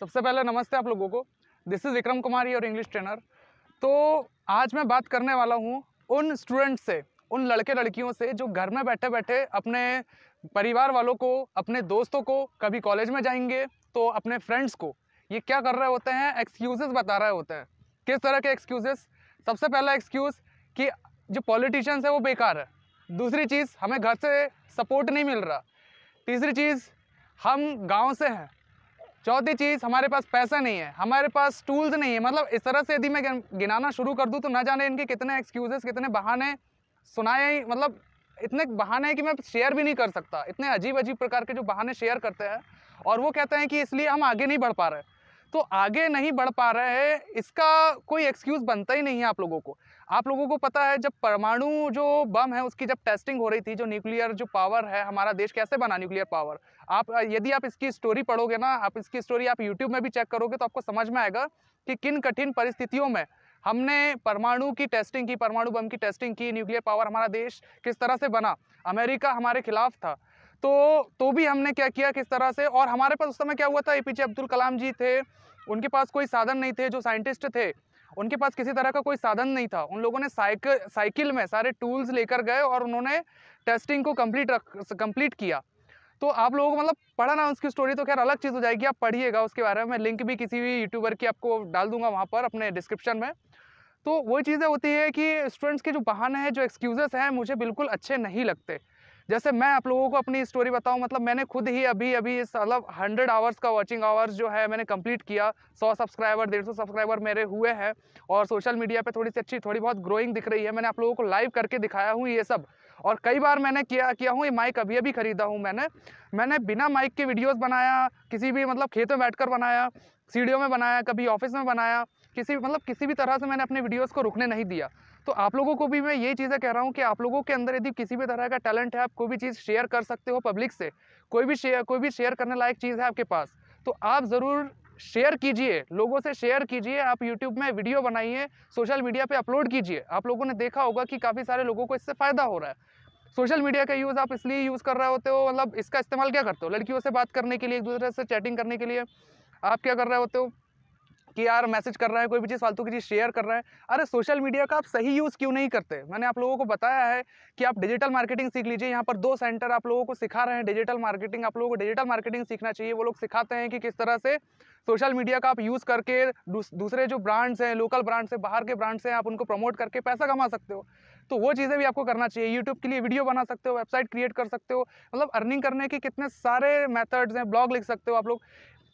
सबसे पहले नमस्ते आप लोगों को दिस इज़ विक्रम कुमार और इंग्लिश ट्रेनर तो आज मैं बात करने वाला हूँ उन स्टूडेंट से उन लड़के लड़कियों से जो घर में बैठे बैठे अपने परिवार वालों को अपने दोस्तों को कभी कॉलेज में जाएंगे तो अपने फ्रेंड्स को ये क्या कर रहे होते हैं एक्सक्यूजेस बता रहे होते हैं किस तरह के एक्सक्यूजेस सबसे पहला एक्सक्यूज़ कि जो पॉलिटिशियंस है वो बेकार है दूसरी चीज़ हमें घर से सपोर्ट नहीं मिल रहा तीसरी चीज़ हम गांव से हैं चौथी चीज़ हमारे पास पैसा नहीं है हमारे पास टूल्स नहीं है मतलब इस तरह से यदि मैं गिनाना शुरू कर दूँ तो ना जाने इनके कितने एक्सक्यूजेस कितने बहाने सुनाए ही मतलब इतने बहाने हैं कि मैं शेयर भी नहीं कर सकता इतने अजीब अजीब प्रकार के जो बहाने शेयर करते हैं और वो कहते हैं कि इसलिए हम आगे नहीं बढ़ पा रहे तो आगे नहीं बढ़ पा रहे हैं इसका कोई एक्सक्यूज़ बनता ही नहीं है आप लोगों को आप लोगों को पता है जब परमाणु जो बम है उसकी जब टेस्टिंग हो रही थी जो न्यूक्लियर जो पावर है हमारा देश कैसे बना न्यूक्लियर पावर आप यदि आप इसकी स्टोरी पढ़ोगे ना आप इसकी स्टोरी आप यूट्यूब में भी चेक करोगे तो आपको समझ में आएगा कि किन कठिन परिस्थितियों में हमने परमाणु की टेस्टिंग की परमाणु बम की टेस्टिंग की न्यूक्लियर पावर हमारा देश किस तरह से बना अमेरिका हमारे खिलाफ था तो तो भी हमने क्या किया किस तरह से और हमारे पास उस समय क्या हुआ था ए अब्दुल कलाम जी थे उनके पास कोई साधन नहीं थे जो साइंटिस्ट थे उनके पास किसी तरह का कोई साधन नहीं था उन लोगों ने साइकिल साइकिल में सारे टूल्स लेकर गए और उन्होंने टेस्टिंग को कम्प्लीट रख कम्प्लीट किया तो आप लोगों को मतलब पढ़ा ना उसकी स्टोरी तो खैर अलग चीज़ हो जाएगी आप पढ़िएगा उसके बारे में लिंक भी किसी भी यूट्यूबर की आपको डाल दूंगा वहाँ पर अपने डिस्क्रिप्शन में तो वही चीज़ें होती है कि स्टूडेंट्स के जो बहाने हैं जो एक्सक्यूज़ेस हैं मुझे बिल्कुल अच्छे नहीं लगते जैसे मैं आप लोगों को अपनी स्टोरी बताऊं मतलब मैंने खुद ही अभी अभी इस मतलब हंड्रेड आवर्स का वॉचिंग आवर्स जो है मैंने कंप्लीट किया सौ सब्सक्राइबर डेढ़ सौ सब्सक्राइबर मेरे हुए हैं और सोशल मीडिया पे थोड़ी सी अच्छी थोड़ी बहुत ग्रोइंग दिख रही है मैंने आप लोगों को लाइव करके दिखाया हूँ ये सब और कई बार मैंने किया किया हूँ ये माइक अभी अभी ख़रीदा हूँ मैंने मैंने बिना माइक के वीडियोज़ बनाया किसी भी मतलब खेत में बैठ बनाया सीढ़ियों में बनाया कभी ऑफिस में बनाया किसी मतलब किसी भी तरह से मैंने अपने वीडियोस को रुकने नहीं दिया तो आप लोगों को भी मैं ये चीज़ें कह रहा हूँ कि आप लोगों के अंदर यदि किसी भी तरह का टैलेंट है आप कोई भी चीज़ शेयर कर सकते हो पब्लिक से कोई भी शेयर कोई भी शेयर करने लायक चीज़ है आपके पास तो आप ज़रूर शेयर कीजिए लोगों से शेयर कीजिए आप यूट्यूब में वीडियो बनाइए सोशल मीडिया पे अपलोड कीजिए आप लोगों ने देखा होगा कि काफ़ी सारे लोगों को इससे फ़ायदा हो रहा है सोशल मीडिया का यूज़ आप इसलिए यूज़ कर रहे होते हो मतलब इसका इस्तेमाल क्या करते हो लड़कियों से बात करने के लिए एक दूसरे से चैटिंग करने के लिए आप क्या कर रहे होते हो कि यार मैसेज कर रहा है कोई भी चीज़ फालतू की चीज़ शेयर कर रहा है अरे सोशल मीडिया का आप सही यूज़ क्यों नहीं करते मैंने आप लोगों को बताया है कि आप डिजिटल मार्केटिंग सीख लीजिए यहाँ पर दो सेंटर आप लोगों को सिखा रहे हैं डिजिटल मार्केटिंग आप लोगों को डिजिटल मार्केटिंग सीखना चाहिए वो लोग सिखाते हैं कि किस तरह से सोशल मीडिया का आप यूज़ करके दूसरे जो ब्रांड्स हैं लोकल ब्रांड्स हैं बाहर के ब्रांड्स हैं आप उनको प्रमोट करके पैसा कमा सकते हो तो वो चीज़ें भी आपको करना चाहिए यूट्यूब के लिए वीडियो बना सकते हो वेबसाइट क्रिएट कर सकते हो मतलब अर्निंग करने के कितने सारे मेथड्स हैं ब्लॉग लिख सकते हो आप लोग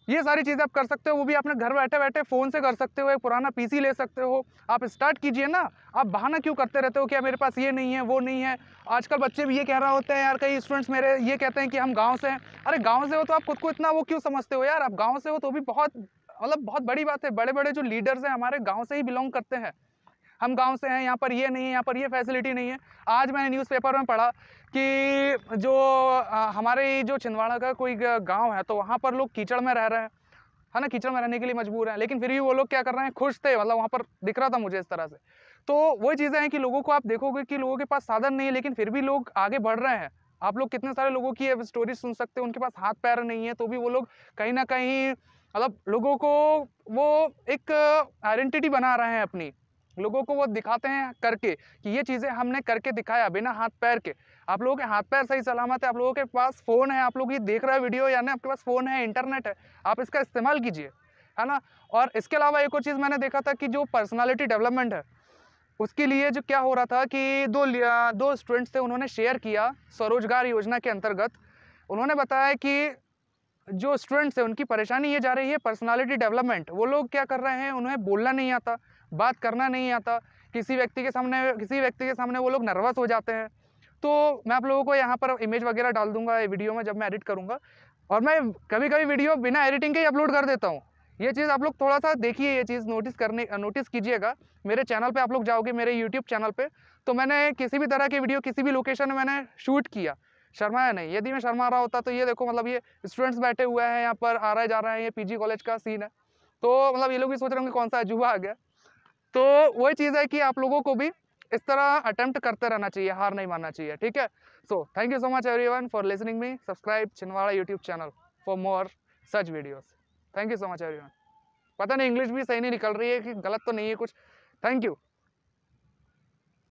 ये सारी चीज़ें आप कर सकते हो वो भी अपने घर बैठे बैठे फ़ोन से कर सकते हो एक पुराना पीसी ले सकते हो आप स्टार्ट कीजिए ना आप बहाना क्यों करते रहते हो कि मेरे पास ये नहीं है वो नहीं है आजकल बच्चे भी ये कह रहा होते हैं यार कई स्टूडेंट्स मेरे ये कहते हैं कि हम गाँव से हैं अरे गाँव से हो तो आप खुद को इतना वो क्यों समझते हो यार आप गाँव से हो तो भी बहुत मतलब बहुत बड़ी बात है बड़े बड़े जो लीडर्स हैं हमारे गाँव से ही बिलोंग करते हैं हम गांव से हैं यहाँ पर ये नहीं है यहाँ पर ये फैसिलिटी नहीं है आज मैंने न्यूज़पेपर में पढ़ा कि जो हमारे जो छिंदवाड़ा का कोई गाँव है तो वहाँ पर लोग कीचड़ में रह रहे हैं है ना कीचड़ में रहने के लिए मजबूर हैं लेकिन फिर भी वो लोग क्या कर रहे हैं खुश थे मतलब वहाँ पर दिख रहा था मुझे इस तरह से तो वही चीज़ें हैं कि लोगों को आप देखोगे कि लोगों के पास साधन नहीं है लेकिन फिर भी लोग आगे बढ़ रहे हैं आप लोग कितने सारे लोगों की स्टोरी सुन सकते हो उनके पास हाथ पैर नहीं है तो भी वो लोग कहीं ना कहीं मतलब लोगों को वो एक आइडेंटिटी बना रहे हैं अपनी लोगों को वो दिखाते हैं करके कि ये चीज़ें हमने करके दिखाया बिना हाथ पैर के आप लोगों के हाथ पैर सही सलामत है आप लोगों के पास फ़ोन है आप लोग ये देख रहे हैं वीडियो यानी आपके पास फ़ोन है इंटरनेट है आप इसका इस्तेमाल कीजिए है ना और इसके अलावा एक और चीज़ मैंने देखा था कि जो पर्सनैलिटी डेवलपमेंट है उसके लिए जो क्या हो रहा था कि दो दो स्टूडेंट्स थे उन्होंने शेयर किया स्वरोजगार योजना के अंतर्गत उन्होंने बताया कि जो स्टूडेंट्स हैं उनकी परेशानी ये जा रही है पर्सनालिटी डेवलपमेंट वो लोग क्या कर रहे हैं उन्हें बोलना नहीं आता बात करना नहीं आता किसी व्यक्ति के सामने किसी व्यक्ति के सामने वो लोग नर्वस हो जाते हैं तो मैं आप लोगों को यहाँ पर इमेज वगैरह डाल दूंगा वीडियो में जब मैं एडिट करूँगा और मैं कभी कभी वीडियो बिना एडिटिंग के ही अपलोड कर देता हूँ ये चीज़ आप लोग थोड़ा सा देखिए ये चीज़ नोटिस करने नोटिस कीजिएगा मेरे चैनल पे आप लोग जाओगे मेरे यूट्यूब चैनल पे तो मैंने किसी भी तरह की वीडियो किसी भी लोकेशन में मैंने शूट किया शर्माया नहीं यदि मैं शर्मा रहा होता तो ये देखो मतलब ये स्टूडेंट्स बैठे हुए हैं यहाँ पर आ रहे जा रहे हैं ये पी कॉलेज का सीन है तो मतलब ये लोग भी सोच रहे होंगे कौन सा अजूबा आ गया तो वही चीज़ है कि आप लोगों को भी इस तरह अटेम्प्ट करते रहना चाहिए हार नहीं मानना चाहिए ठीक है so thank you so much everyone for listening me subscribe Chhindwara YouTube channel for more such videos thank you so much everyone पता नहीं इंग्लिश भी सही नहीं निकल रही है कि गलत तो नहीं है कुछ थैंक यू